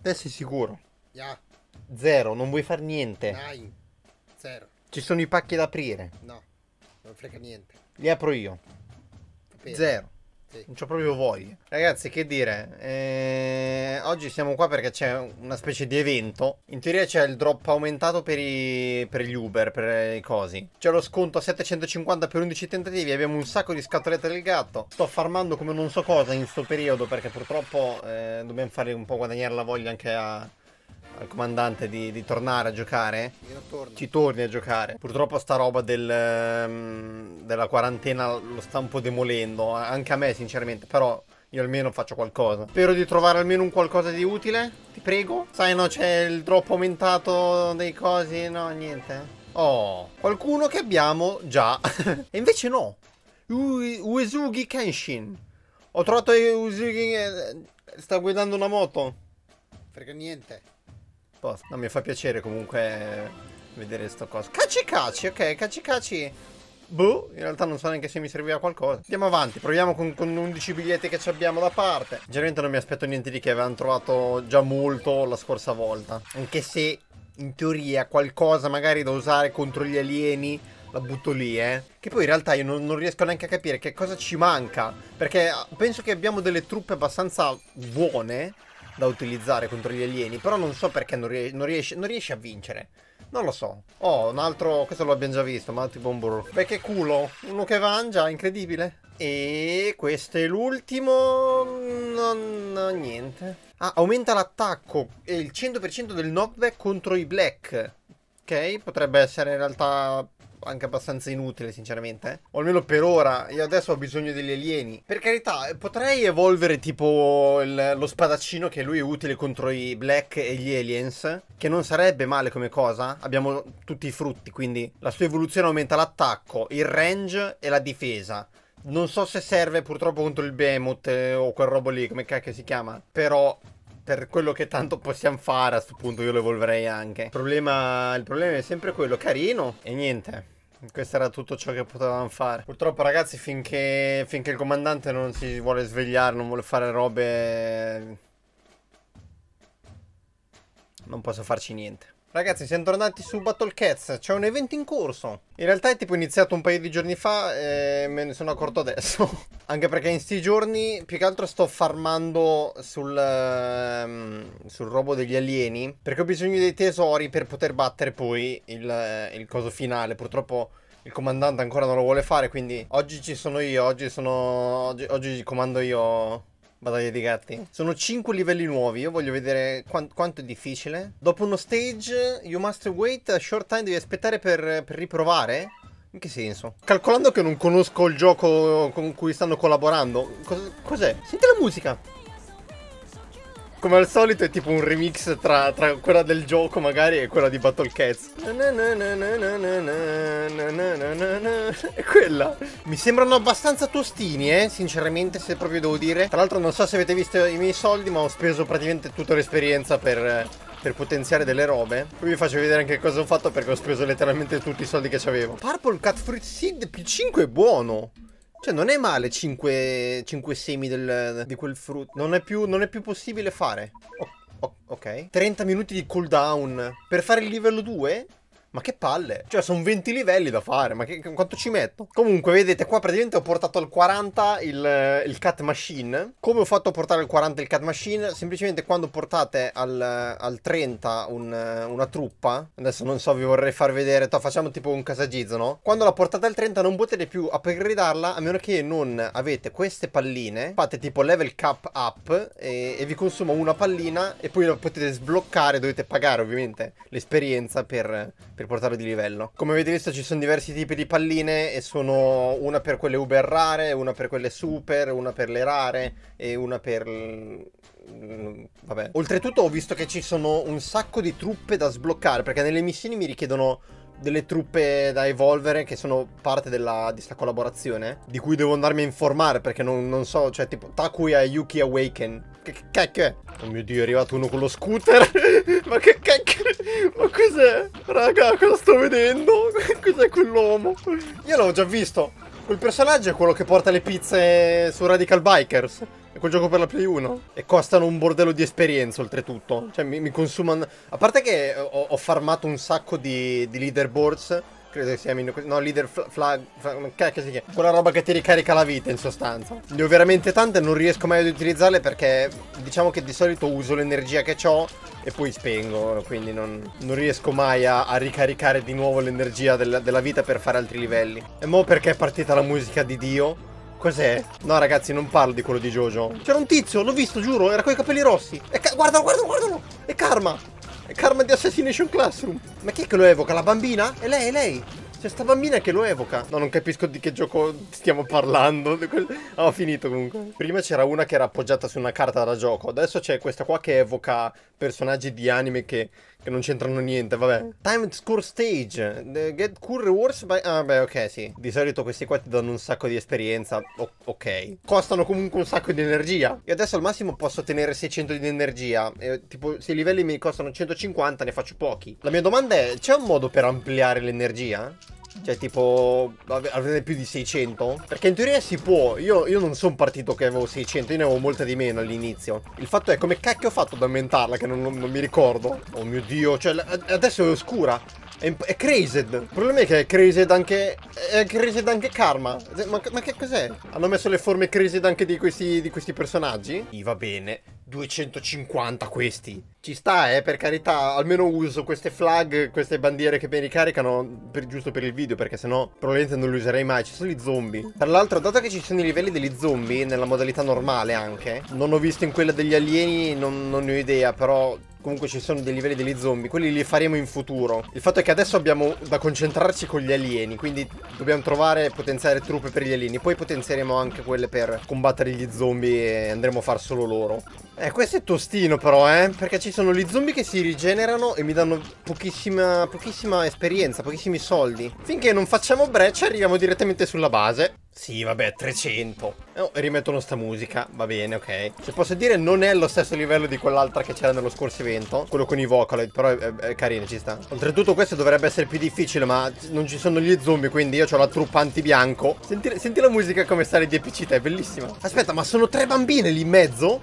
Adesso è sicuro. Yeah. Zero, non vuoi fare niente. Dai, zero. Ci sono i pacchi da aprire. No, non frega niente. Li apro io. Zero. Non c'ho proprio voglia. Ragazzi, che dire? Eh, oggi siamo qua perché c'è una specie di evento. In teoria c'è il drop aumentato per, i, per gli Uber, per i cosi. C'è lo sconto a 750 per 11 tentativi. Abbiamo un sacco di scatolette del gatto. Sto farmando come non so cosa in questo periodo perché purtroppo eh, dobbiamo fare un po' guadagnare la voglia anche a al comandante di, di tornare a giocare, torna. ci torni a giocare. Purtroppo sta roba del, ehm, della quarantena lo sta un po' demolendo, anche a me sinceramente, però io almeno faccio qualcosa. Spero di trovare almeno un qualcosa di utile, ti prego. Sai no, c'è il drop aumentato dei cosi, no, niente. Oh, qualcuno che abbiamo già. e invece no. Uesugi Kenshin. Ho trovato Uesugi... Eh, sta guidando una moto. Frega niente. Post. No, mi fa piacere comunque vedere sto coso. Caci caci, ok, caci caci. Boh, in realtà non so neanche se mi serviva qualcosa. Andiamo avanti, proviamo con, con 11 biglietti che ci abbiamo da parte. Generalmente non mi aspetto niente di che, avevano trovato già molto la scorsa volta. Anche se, in teoria, qualcosa magari da usare contro gli alieni la butto lì, eh. Che poi in realtà io non, non, riesco neanche a capire che cosa ci manca. Perché ah, penso che abbiamo delle truppe abbastanza buone da utilizzare contro gli alieni, però non so perché non, ries non, riesce, non riesce a vincere. Non lo so. Oh, un altro... Questo lo abbiamo già visto, ma tipo un burro. Beh, che culo. Uno che mangia, incredibile. E questo è l'ultimo... Non... niente. Ah, aumenta l'attacco. E il 100% del knockback contro i black. Ok, potrebbe essere in realtà anche abbastanza inutile, sinceramente. Eh. O almeno per ora. Io adesso ho bisogno degli alieni. Per carità, eh, potrei evolvere tipo il, lo spadaccino che lui è utile contro i Black e gli aliens. Che non sarebbe male come cosa. Abbiamo tutti i frutti, quindi la sua evoluzione aumenta l'attacco, il range e la difesa. Non so se serve purtroppo contro il Behemoth eh, o quel robo lì, come cacchio si chiama. Però per quello che tanto possiamo fare a questo punto io lo evolverei anche. Il problema, il problema è sempre quello, carino e niente. Questo era tutto ciò che potevamo fare. Purtroppo, ragazzi, finché, finché il comandante non si vuole svegliare, non vuole fare robe. Non posso farci niente. Ragazzi, siamo tornati su Battle Cats, c'è un evento in corso. In realtà è tipo iniziato un paio di giorni fa e me ne sono accorto adesso. Anche perché in sti giorni più che altro sto farmando sul, um, sul robo degli alieni. Perché ho bisogno dei tesori per poter battere poi il, eh, il coso finale. Purtroppo il comandante ancora non lo vuole fare, quindi oggi ci sono io, oggi sono... oggi, oggi comando io Battaglia di gatti. Sono 5 livelli nuovi. Io voglio vedere quant quanto è difficile. Dopo uno stage, you must wait a short time. Devi aspettare per, per riprovare? In che senso? Calcolando che non conosco il gioco con cui stanno collaborando. Cos'è? Senti la musica come al solito è tipo un remix tra, tra, quella del gioco magari e quella di Battle Cats. E quella. Mi sembrano abbastanza tostini, eh, sinceramente, se proprio devo dire. Tra l'altro non so se avete visto i miei soldi, ma ho speso praticamente tutta l'esperienza per, per potenziare delle robe. Poi vi faccio vedere anche cosa ho fatto perché ho speso letteralmente tutti i soldi che avevo. Purple Cat Fruit Seed P5 è buono. Cioè, non è male 5, 5 semi del, di quel frutto. Non è più, non è più possibile fare. Oh, oh, ok. 30 minuti di cooldown. Per fare il livello 2? Ma che palle. Cioè, sono 20 livelli da fare. Ma che, quanto ci metto? Comunque, vedete, qua praticamente ho portato al 40 il, il cat machine. Come ho fatto a portare al 40 il cat machine? Semplicemente quando portate al, al 30 un, una truppa. Adesso non so, vi vorrei far vedere. Toh, facciamo tipo un casagizzo, no? Quando la portate al 30 non potete più upgradearla a meno che non avete queste palline. Fate tipo level cap up e, e vi consuma una pallina e poi la potete sbloccare. Dovete pagare ovviamente l'esperienza per per portare di livello. Come avete visto ci sono diversi tipi di palline e sono una per quelle uber rare, una per quelle super, una per le rare e una per... Mm, vabbè. Oltretutto ho visto che ci sono un sacco di truppe da sbloccare perché nelle missioni mi richiedono delle truppe da evolvere che sono parte della, di questa collaborazione, di cui devo andarmi a informare perché non, non so, cioè tipo Takuya e Yuki Awaken. Che cacchio è? Oh mio dio, è arrivato uno con lo scooter. Ma che cacchio? Ma cos'è? Raga, cosa sto vedendo? cos'è quell'uomo? Io l'ho già visto. Quel personaggio è quello che porta le pizze su Radical Bikers. È quel gioco per la Play 1? E costano un bordello di esperienza, oltretutto. Cioè, mi, mi consumano... A parte che eh, ho, ho farmato un sacco di, di leaderboards credo che si chiamino no leader flag, flag cacchio si chiama quella roba che ti ricarica la vita in sostanza ne ho veramente tante non riesco mai ad utilizzarle perché diciamo che di solito uso l'energia che ho e poi spengo quindi non, non riesco mai a, a, ricaricare di nuovo l'energia del, della vita per fare altri livelli e mo perché è partita la musica di Dio Cos'è? No ragazzi non parlo di quello di Jojo C'era un tizio, l'ho visto giuro, era con i capelli rossi E guardalo, guardalo, guardalo È Karma È Karma di Assassination Classroom Ma chi è che lo evoca? La bambina? È lei, è lei c'è sta bambina che lo evoca. No, non capisco di che gioco stiamo parlando. Ah, ho finito comunque. Prima c'era una che era appoggiata su una carta da gioco. Adesso c'è questa qua che evoca personaggi di anime che che non c'entrano niente, vabbè. Mm. Timed score stage. The eh, get cool rewards by... Ah, beh, ok, sì. Di solito questi qua ti danno un sacco di esperienza. O ok. Costano comunque un sacco di energia. Io adesso al massimo posso ottenere 600 di energia. E, tipo, se i livelli mi costano 150, ne faccio pochi. La mia domanda è, c'è un modo per ampliare l'energia? Cioè tipo avete più di 600? Perché in teoria si può, io, io non sono partito che avevo 600, io ne avevo molte di meno all'inizio. Il fatto è come cacchio ho fatto ad aumentarla che non, non, non mi ricordo. Oh mio dio, cioè adesso è oscura. È, è crazed. Il problema è che è crazed anche. È crazed anche Karma. Cioè, ma, ma che cos'è? Hanno messo le forme crazed anche di questi, di questi personaggi? I va bene. 250 questi. Ci sta, eh, per carità, almeno uso queste flag, queste bandiere che mi ricaricano per, giusto per il video, perché sennò probabilmente non le userei mai. Ci sono gli zombie. Tra l'altro, dato che ci sono i livelli degli zombie, nella modalità normale anche, non ho visto in quella degli alieni, non, non ne ho idea, però comunque ci sono dei livelli degli zombie, quelli li faremo in futuro. Il fatto è che adesso abbiamo da concentrarci con gli alieni, quindi dobbiamo trovare e potenziare truppe per gli alieni, poi potenzieremo anche quelle per combattere gli zombie e andremo a far solo loro. Eh, questo è tostino però, eh, perché ci sono gli zombie che si rigenerano e mi danno pochissima, pochissima esperienza, pochissimi soldi. Finché non facciamo breccia arriviamo direttamente sulla base. Sì, vabbè, 300. Eh, oh, rimettono sta musica, va bene, ok. Se posso dire, non è allo stesso livello di quell'altra che c'era nello scorso evento, quello con i Vocaloid, però è, è, carino, ci sta. Oltretutto questo dovrebbe essere più difficile, ma non ci sono gli zombie, quindi io ho la truppa antibianco. Senti, senti la musica come sale di EPC, è bellissima. Aspetta, ma sono tre bambine lì in mezzo?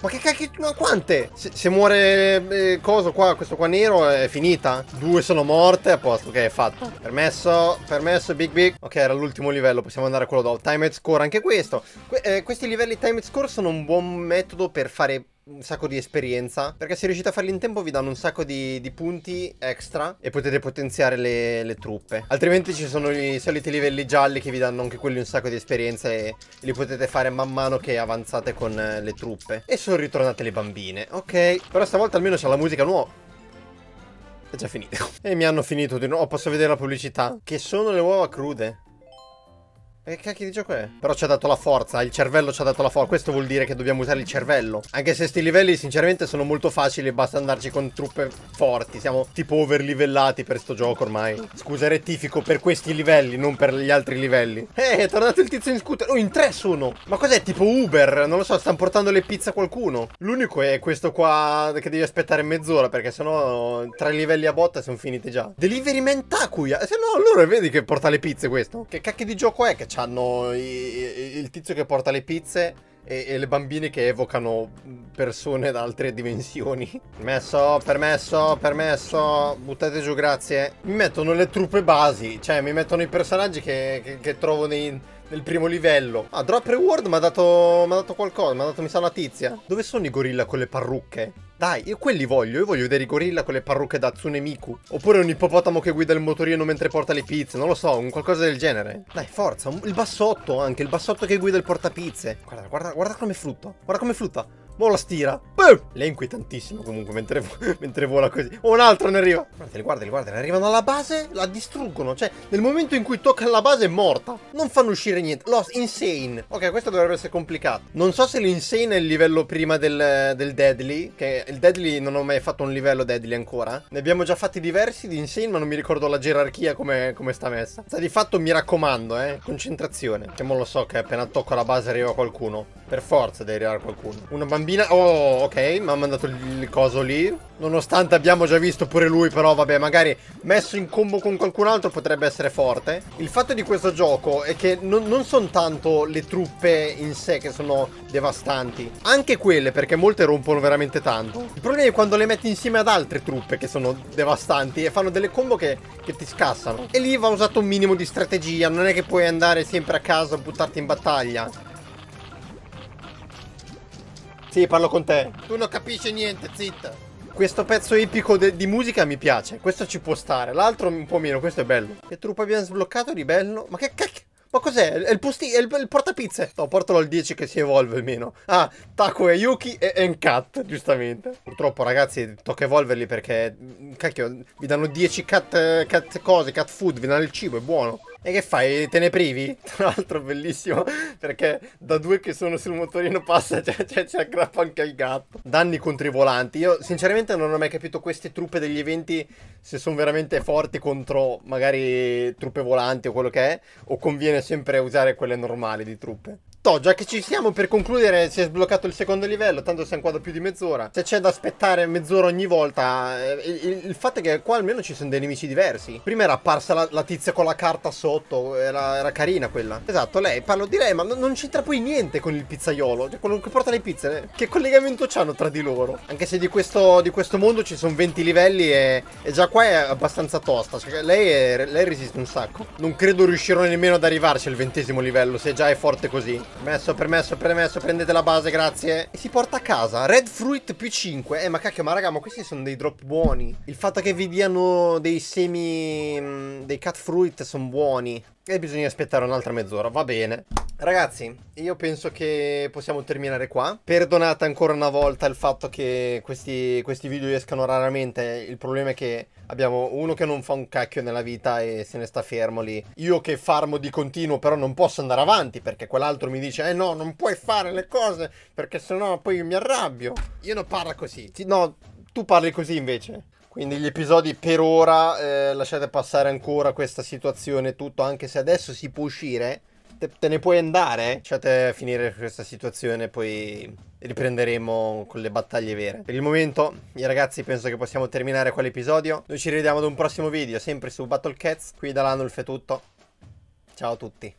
Ma che cacchio, Ma quante? Se, se muore eh, coso qua, questo qua nero è finita. Due sono morte, a posto, ok, è fatto. Permesso, permesso, big big. Ok, era l'ultimo livello, possiamo andare a quello dopo. Timed score, anche questo. Que eh, questi livelli timed score sono un buon metodo per fare un sacco di esperienza. Perché se riuscite a farli in tempo vi danno un sacco di, di punti extra e potete potenziare le, le, truppe. Altrimenti ci sono i soliti livelli gialli che vi danno anche quelli un sacco di esperienza e li potete fare man mano che avanzate con eh, le truppe. E sono ritornate le bambine. Ok, però stavolta almeno c'è la musica nuova. È già finito. e mi hanno finito di nuovo. Posso vedere la pubblicità? Che sono le uova crude. E che cacchio di gioco è? Però ci ha dato la forza, il cervello ci ha dato la forza. Questo vuol dire che dobbiamo usare il cervello. Anche se sti livelli sinceramente sono molto facili basta andarci con truppe forti. Siamo tipo overlivellati per sto gioco ormai. Scusa, rettifico, per questi livelli, non per gli altri livelli. Eh, è tornato il tizio in scooter. Oh, in tre sono. Ma cos'è? Tipo Uber? Non lo so, stanno portando le pizze a qualcuno. L'unico è questo qua che devi aspettare mezz'ora perché sennò tre livelli a botta sono finiti già. Delivery Mentakuya. Se no, allora vedi che porta le pizze questo. Che cacchio di gioco è che c'è? c'hanno il tizio che porta le pizze e, e, le bambine che evocano persone da altre dimensioni. Permesso, permesso, permesso, buttate giù, grazie. Mi mettono le truppe basi, cioè mi mettono i personaggi che, che, che trovo nei, nel primo livello. Ah, Drop Reward mi ha dato, dato, qualcosa, mi ha dato, mi sa, una tizia. Dove sono i gorilla con le parrucche? Dai, io quelli voglio, io voglio vedere i gorilla con le parrucche da Tsunemiku. Oppure un ippopotamo che guida il motorino mentre porta le pizze, non lo so, un qualcosa del genere. Dai, forza, il bassotto anche, il bassotto che guida il portapizze. Guarda, guarda, guarda come frutta, guarda come frutta. Mo la stira. Boom! Lei è inquietantissimo comunque mentre, mentre vola così. Oh, un altro ne arriva. Guardali, guardali, guardali. Arrivano alla base, la distruggono. Cioè, nel momento in cui tocca la base è morta. Non fanno uscire niente. Lost, insane. Ok, questo dovrebbe essere complicato. Non so se l'insane è il livello prima del, del deadly. Che il deadly non ho mai fatto un livello deadly ancora. Ne abbiamo già fatti diversi di insane, ma non mi ricordo la gerarchia come, come sta messa. Sta di fatto, mi raccomando, eh. Concentrazione. Che mo lo so che appena tocco la base arriva qualcuno. Per forza deve arrivare qualcuno. Una bambina bambina... Oh, ok, mi ha mandato il coso lì. Nonostante abbiamo già visto pure lui, però vabbè, magari messo in combo con qualcun altro potrebbe essere forte. Il fatto di questo gioco è che non, non sono tanto le truppe in sé che sono devastanti. Anche quelle, perché molte rompono veramente tanto. Il problema è quando le metti insieme ad altre truppe che sono devastanti e fanno delle combo che, che ti scassano. E lì va usato un minimo di strategia, non è che puoi andare sempre a casa a buttarti in battaglia. Sì, parlo con te. Tu non capisci niente, zitta. Questo pezzo epico di musica mi piace. Questo ci può stare. L'altro un po' meno. Questo è bello. Che truppa abbiamo sbloccato ribello. Ma che cacchio? Ma cos'è? È il, posti- è il, il portapizze. No, portalo al 10 che si evolve almeno. Ah, Taku e Yuki e Encat, giustamente. Purtroppo, ragazzi, tocca evolverli perché. Mm, cacchio, vi danno 10 cat, eh, cat cose, cat food, vi danno il cibo, è buono. E che fai? Te ne privi? Tra l'altro bellissimo perché da due che sono sul motorino passa cioè, cioè, si aggrappa anche il gatto. Danni contro i volanti. Io sinceramente non ho mai capito queste truppe degli eventi se sono veramente forti contro magari truppe volanti o quello che è o conviene sempre usare quelle normali di truppe sto, già che ci siamo per concludere, si è sbloccato il secondo livello, tanto siamo qua da più di mezz'ora. Se c'è da aspettare mezz'ora ogni volta, eh, il, il, il, fatto è che qua almeno ci sono dei nemici diversi. Prima era apparsa la, la tizia con la carta sotto, era, era, carina quella. Esatto, lei, parlo di lei, ma non, non c'entra poi niente con il pizzaiolo, cioè quello che porta le pizze, eh, che collegamento c'hanno tra di loro? Anche se di questo, di questo mondo ci sono 20 livelli e, e, già qua è abbastanza tosta, cioè, lei, è, lei resiste un sacco. Non credo riuscirò nemmeno ad arrivarci al ventesimo livello, se già è forte così. Permesso, permesso, permesso, prendete la base, grazie. E si porta a casa Red Fruit più 5. Eh, ma cacchio, ma raga, ma questi sono dei drop buoni. Il fatto che vi diano dei semi... Mm, dei cut fruit sono buoni e bisogna aspettare un'altra mezz'ora, va bene. Ragazzi, io penso che possiamo terminare qua. Perdonate ancora una volta il fatto che questi, questi, video escano raramente. Il problema è che abbiamo uno che non fa un cacchio nella vita e se ne sta fermo lì. Io che farmo di continuo però non posso andare avanti perché quell'altro mi dice eh no, non puoi fare le cose perché sennò poi mi arrabbio. Io non parlo così. No, tu parli così invece. Quindi gli episodi per ora eh, lasciate passare ancora questa situazione tutto, anche se adesso si può uscire, te, te ne puoi andare, lasciate finire questa situazione poi riprenderemo con le battaglie vere. Per il momento, ragazzi, penso che possiamo terminare quell'episodio. Noi ci rivediamo ad un prossimo video, sempre su Battle Cats. Qui da Lanulf è tutto. Ciao a tutti.